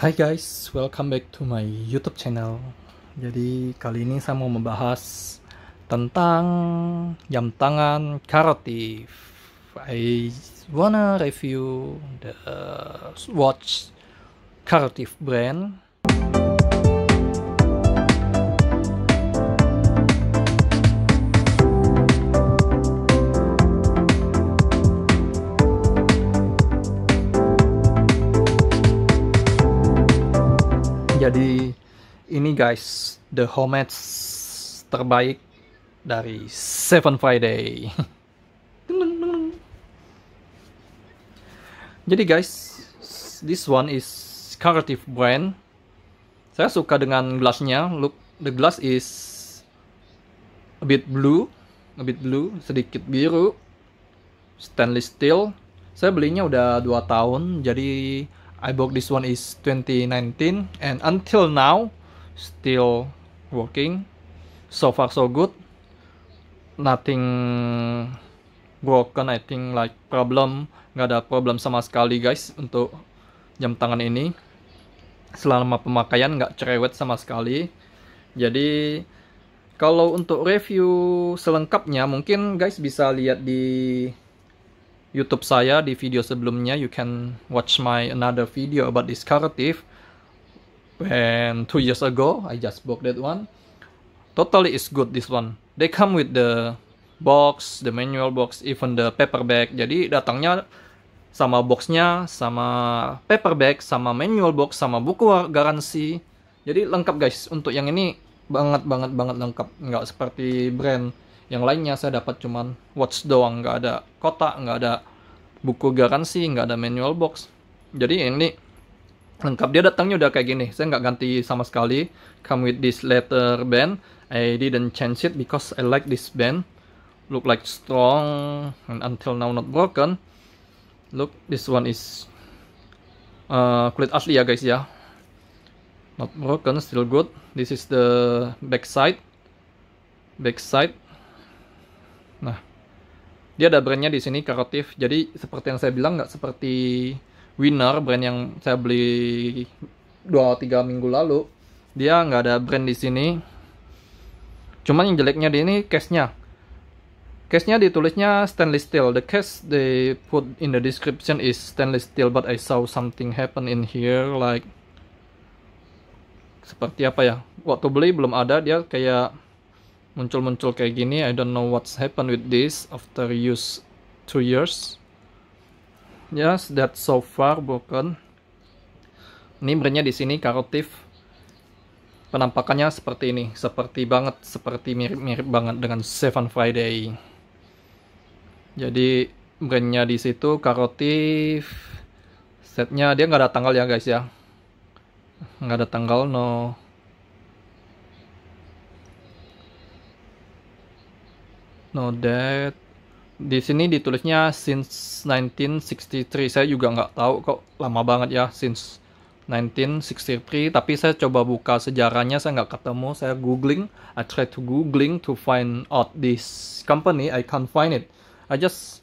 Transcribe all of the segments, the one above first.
Hai guys, welcome back to my YouTube channel. Jadi kali ini saya mau membahas tentang jam tangan karatif. I wanna review the watch karatif brand. jadi ini guys the homage terbaik dari Seven Friday jadi guys this one is Caratif brand saya suka dengan glassnya look the glass is a bit blue a bit blue sedikit biru stainless steel saya belinya udah 2 tahun jadi I bought this one is 2019 and until now still working. So far so good. Nothing broken I think like problem nggak ada problem sama sekali guys untuk jam tangan ini selama pemakaian nggak cerewet sama sekali jadi kalau untuk review selengkapnya mungkin guys bisa lihat di YouTube saya di video sebelumnya, you can watch my another video about this karatif when two years ago, I just bought that one. Totally is good this one. They come with the box, the manual box, even the paper bag Jadi datangnya sama boxnya, sama paper bag sama manual box, sama buku garansi. Jadi lengkap guys. Untuk yang ini banget banget banget lengkap. Nggak seperti brand yang lainnya saya dapat cuman watch doang nggak ada kotak nggak ada buku garansi nggak ada manual box jadi ini lengkap dia datangnya udah kayak gini saya nggak ganti sama sekali come with this leather band I didn't change it because I like this band look like strong and until now not broken look this one is uh, kulit asli ya guys ya not broken still good this is the backside. Backside. Nah, dia ada brandnya di sini Karotif. Jadi seperti yang saya bilang nggak seperti Winner brand yang saya beli dua tiga minggu lalu. Dia nggak ada brand di sini. Cuman yang jeleknya di ini case-nya. Case-nya ditulisnya stainless steel. The case they put in the description is stainless steel, but I saw something happen in here like seperti apa ya? Waktu beli belum ada dia kayak muncul-muncul kayak gini I don't know what's happened with this after use two years yes that so far broken ini brandnya di sini karotif penampakannya seperti ini seperti banget seperti mirip-mirip banget dengan Seven Friday jadi brandnya di situ karotif setnya dia nggak ada tanggal ya guys ya nggak ada tanggal no No that Di sini ditulisnya since 1963. Saya juga nggak tahu kok lama banget ya since 1963. Tapi saya coba buka sejarahnya, saya nggak ketemu. Saya googling. I try to googling to find out this company. I can't find it. I just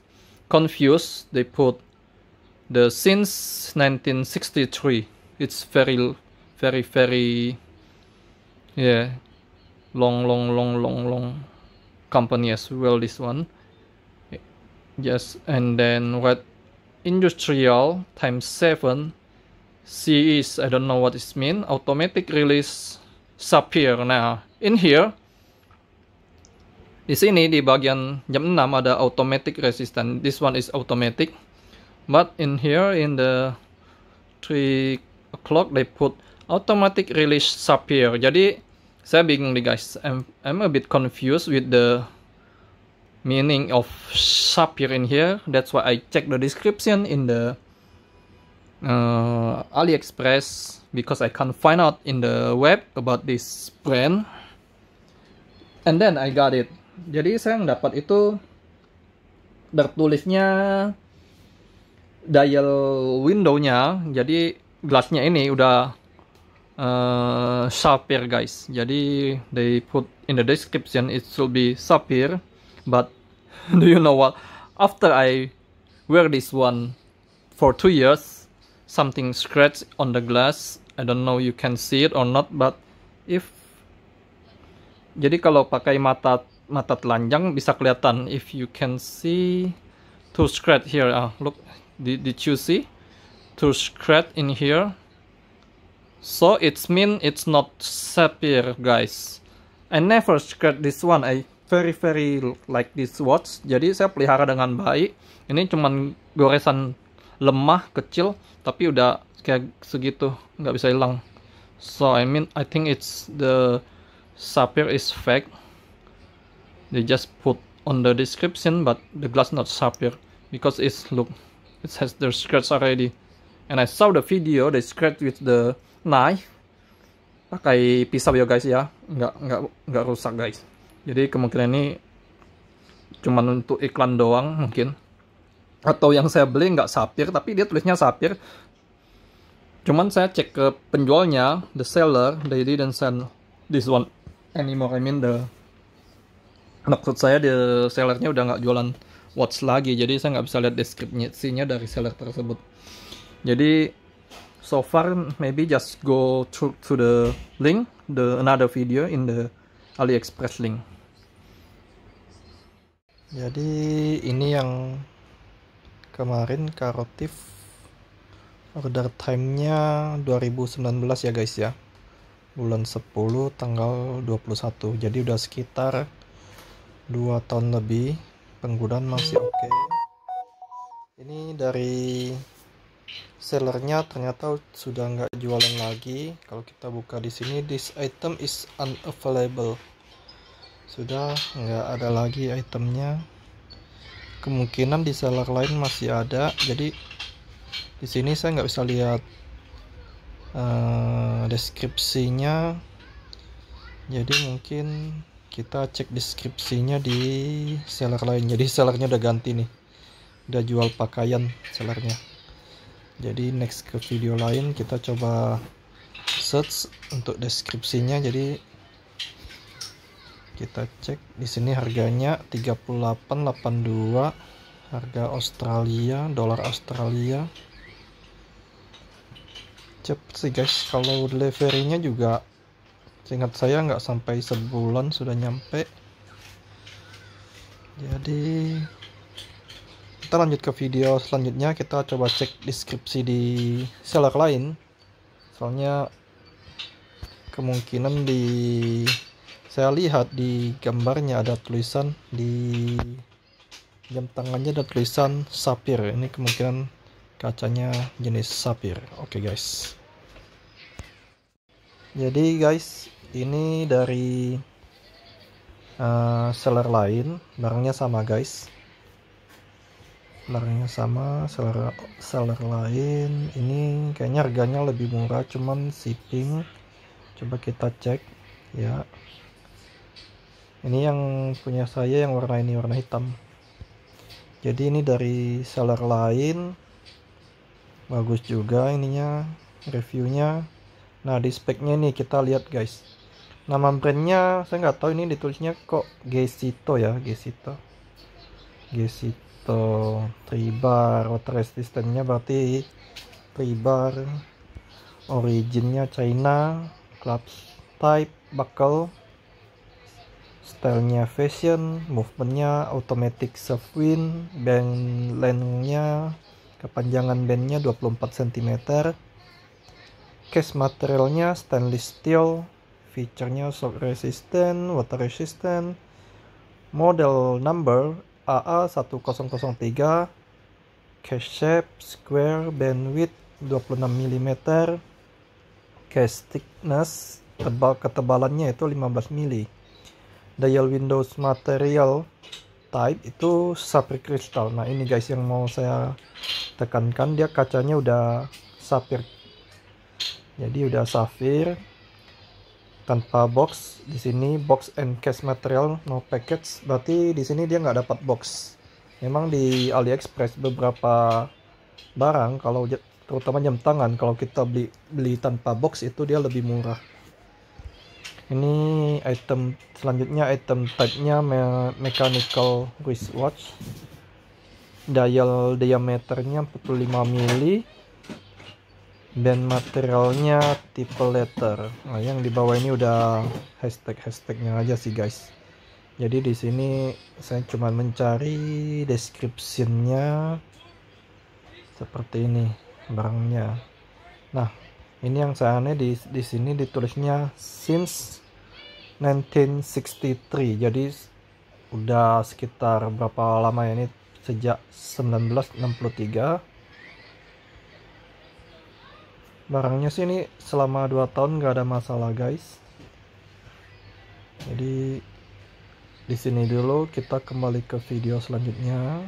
confused. They put the since 1963. It's very, very, very, yeah, long, long, long, long, long company as well this one yes and then what industrial times seven C e is I don't know what it mean automatic release sub here nah, in here di sini di bagian jam 6 ada automatic resistance this one is automatic but in here in the three o'clock they put automatic release sub here jadi saya bingung nih guys I'm, I'm a bit confused with the meaning of here in here that's why I check the description in the uh, AliExpress because I can't find out in the web about this brand and then I got it jadi saya dapat itu tertulisnya dial window-nya jadi gelasnya ini udah uh, guys. Jadi they put in the description it should be Shapir but do you know what? After I wear this one for two years, something scratched on the glass. I don't know you can see it or not, but if jadi kalau pakai mata mata telanjang bisa kelihatan if you can see two scratch here ah uh, look did, did you see two scratch in here So it's mean it's not sapphire, guys. I never skirt this one. I very very like this watch. Jadi saya pelihara dengan baik. Ini cuman goresan lemah kecil, tapi udah kayak segitu, nggak bisa hilang. So I mean I think it's the sapphire is fake. They just put on the description, but the glass not sapphire because it's look, it has the scratch already. And I saw the video they scratch with the naik pakai pisau ya guys ya, nggak nggak nggak rusak guys. Jadi kemungkinan ini cuman untuk iklan doang mungkin. Atau yang saya beli nggak sapir, tapi dia tulisnya sapir. Cuman saya cek ke penjualnya, the seller, they didn't send this one anymore. I mean the maksud saya the sellernya udah nggak jualan watch lagi, jadi saya nggak bisa lihat deskripsinya dari seller tersebut. Jadi so far maybe just go to to the link the another video in the AliExpress link jadi ini yang kemarin karotif order time timenya 2019 ya guys ya bulan 10 tanggal 21 jadi udah sekitar 2 tahun lebih penggunaan masih oke okay. ini dari sellernya ternyata sudah nggak jualan lagi kalau kita buka di sini this item is unavailable sudah nggak ada lagi itemnya kemungkinan di seller lain masih ada jadi di sini saya nggak bisa lihat uh, deskripsinya jadi mungkin kita cek deskripsinya di seller lain jadi sellernya udah ganti nih udah jual pakaian sellernya jadi next ke video lain kita coba search untuk deskripsinya jadi kita cek di sini harganya 3882 harga Australia dolar Australia cepet sih guys kalau deliverynya juga ingat saya nggak sampai sebulan sudah nyampe jadi kita lanjut ke video selanjutnya kita coba cek deskripsi di seller lain soalnya kemungkinan di saya lihat di gambarnya ada tulisan di jam tangannya ada tulisan sapir ini kemungkinan kacanya jenis sapir oke okay, guys jadi guys ini dari uh, seller lain barangnya sama guys Warnanya sama seller seller lain ini kayaknya harganya lebih murah cuman shipping coba kita cek ya ini yang punya saya yang warna ini warna hitam jadi ini dari seller lain bagus juga ininya reviewnya nah di speknya nih kita lihat guys nama brandnya saya nggak tahu ini ditulisnya kok Gesito ya Gesito Gesito so 3 bar water resistantnya nya berarti 3 bar originnya China clubs type buckle stylenya fashion movementnya automatic soft wind band lengthnya kepanjangan bandnya 24 cm case materialnya stainless steel featurenya shock resistant water resistant model number AA1003 case shape square bandwidth 26 mm case thickness tebal ketebalannya itu 15 mm dial windows material type itu sapphire crystal nah ini guys yang mau saya tekankan dia kacanya udah sapphire jadi udah sapphire tanpa box di sini box and case material no package berarti di sini dia nggak dapat box memang di AliExpress beberapa barang kalau terutama jam tangan kalau kita beli beli tanpa box itu dia lebih murah ini item selanjutnya item type-nya me mechanical wristwatch dial diameternya 45 mili band materialnya tipe letter. Nah, yang di bawah ini udah hashtag-hashtagnya aja sih guys. Jadi di sini saya cuma mencari descriptionnya seperti ini barangnya. Nah, ini yang saya aneh di di sini ditulisnya since 1963. Jadi udah sekitar berapa lama ya ini sejak 1963 barangnya sih ini selama 2 tahun gak ada masalah guys jadi di sini dulu kita kembali ke video selanjutnya